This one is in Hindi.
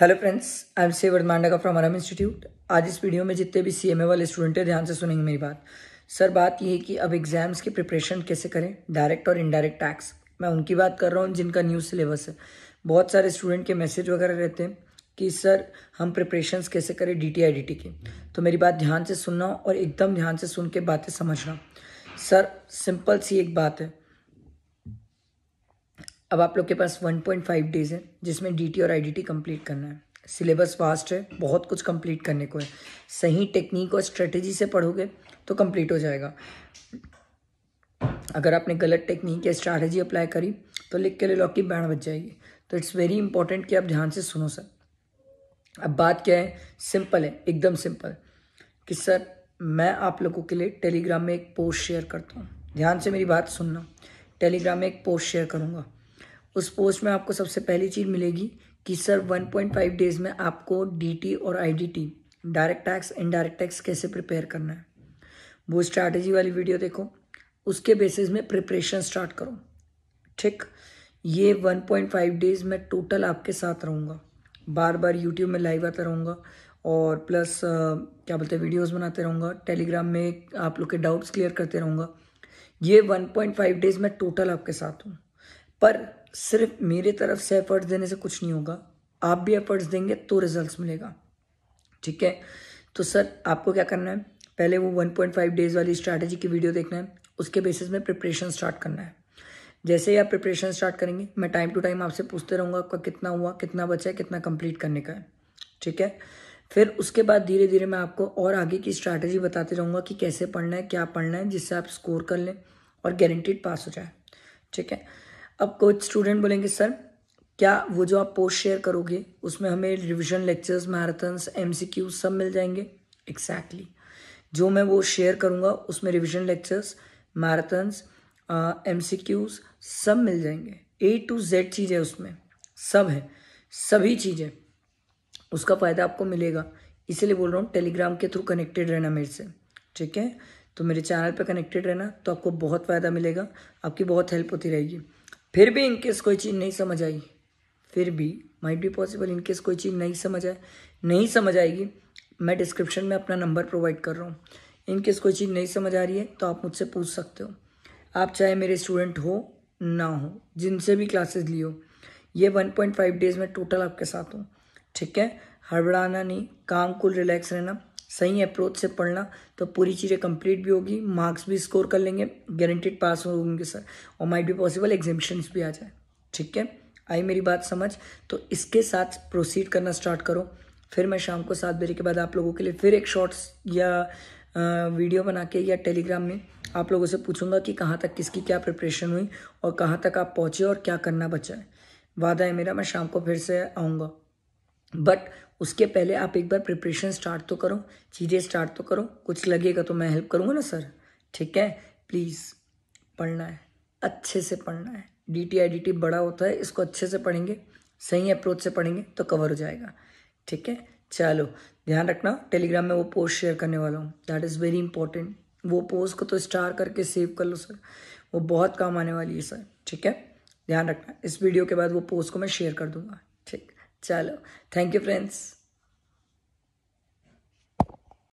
हेलो फ्रेंड्स आई एम से वर्धमांडा फ्रॉम आराम इंस्टीट्यूट आज इस वीडियो में जितने भी सीएमए वाले स्टूडेंट हैं ध्यान से सुनेंगे मेरी बात सर बात यह है कि अब एग्ज़ाम्स की प्रिपरेशन कैसे करें डायरेक्ट और इनडायरेक्ट टैक्स मैं उनकी बात कर रहा हूँ जिनका न्यू सिलेबस है बहुत सारे स्टूडेंट के मैसेज वगैरह रहते हैं कि सर हम प्रिपरेशन कैसे करें डी टी की तो मेरी बात ध्यान से सुनना और एकदम ध्यान से सुन के बातें समझना सर सिंपल सी एक बात है अब आप लोग के पास 1.5 डेज है जिसमें डीटी और आईडीटी कंप्लीट करना है सिलेबस वास्ट है बहुत कुछ कंप्लीट करने को है सही टेक्निक और स्ट्रेटजी से पढ़ोगे तो कंप्लीट हो जाएगा अगर आपने गलत टेक्निक या स्ट्रैटेजी अप्लाई करी तो लिख के ले लॉक की बैंड बच जाएगी तो इट्स वेरी इंपॉर्टेंट कि आप ध्यान से सुनो सर अब बात क्या है सिंपल है एकदम सिंपल कि सर मैं आप लोगों के लिए टेलीग्राम में एक पोस्ट शेयर करता हूँ ध्यान से मेरी बात सुनना टेलीग्राम में एक पोस्ट शेयर करूँगा उस पोस्ट में आपको सबसे पहली चीज़ मिलेगी कि सर 1.5 डेज़ में आपको डीटी और IDT direct tax indirect tax कैसे प्रिपेयर करना है वो स्ट्रैटेजी वाली वीडियो देखो उसके बेसिस में प्रिपरेशन स्टार्ट करो ठीक ये 1.5 डेज़ मैं टोटल आपके साथ रहूँगा बार बार यूट्यूब में लाइव आता रहूँगा और प्लस आ, क्या बोलते हैं वीडियोज़ बनाते रहूँगा टेलीग्राम में आप लोग के डाउट्स क्लियर करते रहूँगा ये वन डेज़ मैं टोटल आपके साथ हूँ पर सिर्फ मेरे तरफ से एफर्ट्स देने से कुछ नहीं होगा आप भी एफर्ट्स देंगे तो रिजल्ट्स मिलेगा ठीक है तो सर आपको क्या करना है पहले वो 1.5 डेज वाली स्ट्रैटेजी की वीडियो देखना है उसके बेसिस में प्रिपरेशन स्टार्ट करना है जैसे ही आप प्रिपरेशन स्टार्ट करेंगे मैं टाइम टू टाइम आपसे पूछते रहूँगा आपका कितना हुआ कितना बचा है कितना कम्प्लीट करने का है ठीक है फिर उसके बाद धीरे धीरे मैं आपको और आगे की स्ट्रैटेजी बताते रहूँगा कि कैसे पढ़ना है क्या पढ़ना है जिससे आप स्कोर कर लें और गारंटीड पास हो जाए ठीक है अब कुछ स्टूडेंट बोलेंगे सर क्या वो जो आप पोस्ट शेयर करोगे उसमें हमें रिविजन लेक्चर्स मैराथन्स एम सब मिल जाएंगे एक्सैक्टली exactly. जो मैं वो शेयर करूँगा उसमें रिविजन लेक्चर्स मैराथन्स एम सब मिल जाएंगे ए टू जेड चीज़ें उसमें सब है सभी चीज़ें उसका फ़ायदा आपको मिलेगा इसीलिए बोल रहा हूँ टेलीग्राम के थ्रू कनेक्टेड रहना मेरे से ठीक है तो मेरे चैनल पर कनेक्टेड रहना तो आपको बहुत फ़ायदा मिलेगा आपकी बहुत हेल्प होती रहेगी फिर भी इनकेस कोई चीज़ नहीं समझ आई फिर भी माइट बी पॉसिबल इनकेस कोई चीज़ नहीं समझ आए नहीं समझ आएगी मैं डिस्क्रिप्शन में अपना नंबर प्रोवाइड कर रहा हूँ इनकेस कोई चीज़ नहीं समझ आ रही है तो आप मुझसे पूछ सकते हो आप चाहे मेरे स्टूडेंट हो ना हो जिनसे भी क्लासेस लियो ये 1.5 डेज में टोटल आपके साथ हूँ ठीक है हड़बड़ाना नहीं काम कुल रिलैक्स रहना सही अप्रोच से पढ़ना तो पूरी चीज़ें कंप्लीट भी होगी मार्क्स भी स्कोर कर लेंगे गारंटेड पास होंगे सर और माइट भी पॉसिबल एग्जामिशन्स भी आ जाए ठीक है आई मेरी बात समझ तो इसके साथ प्रोसीड करना स्टार्ट करो फिर मैं शाम को सात बजे के बाद आप लोगों के लिए फिर एक शॉर्ट्स या वीडियो बना के या टेलीग्राम में आप लोगों से पूछूंगा कि कहाँ तक किसकी क्या प्रिपरेशन हुई और कहाँ तक आप पहुँचे और क्या करना बचा है वादा है मेरा मैं शाम को फिर से आऊँगा बट उसके पहले आप एक बार प्रिपरेशन स्टार्ट तो करो चीज़ें स्टार्ट तो करो कुछ लगेगा तो मैं हेल्प करूँगा ना सर ठीक है प्लीज़ पढ़ना है अच्छे से पढ़ना है D T I D T बड़ा होता है इसको अच्छे से पढ़ेंगे सही अप्रोच से पढ़ेंगे तो कवर हो जाएगा ठीक है चलो ध्यान रखना टेलीग्राम में वो पोस्ट शेयर करने वाला हूँ दैट इज़ वेरी इंपॉर्टेंट वो पोस्ट को तो स्टार करके सेव कर लो सर वो बहुत काम आने वाली है सर ठीक है ध्यान रखना इस वीडियो के बाद वो पोस्ट को मैं शेयर कर दूंगा ચાલો થેન્ક યુ ફ્રેન્ડ્સ